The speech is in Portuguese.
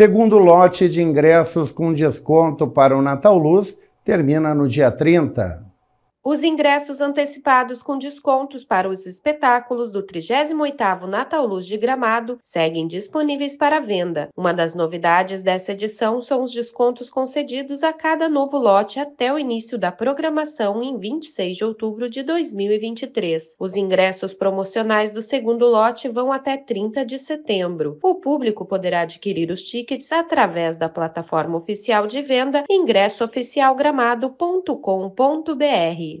Segundo lote de ingressos com desconto para o Natal Luz termina no dia 30. Os ingressos antecipados com descontos para os espetáculos do 38º Natal Luz de Gramado seguem disponíveis para venda. Uma das novidades dessa edição são os descontos concedidos a cada novo lote até o início da programação em 26 de outubro de 2023. Os ingressos promocionais do segundo lote vão até 30 de setembro. O público poderá adquirir os tickets através da plataforma oficial de venda ingressooficialgramado.com.br.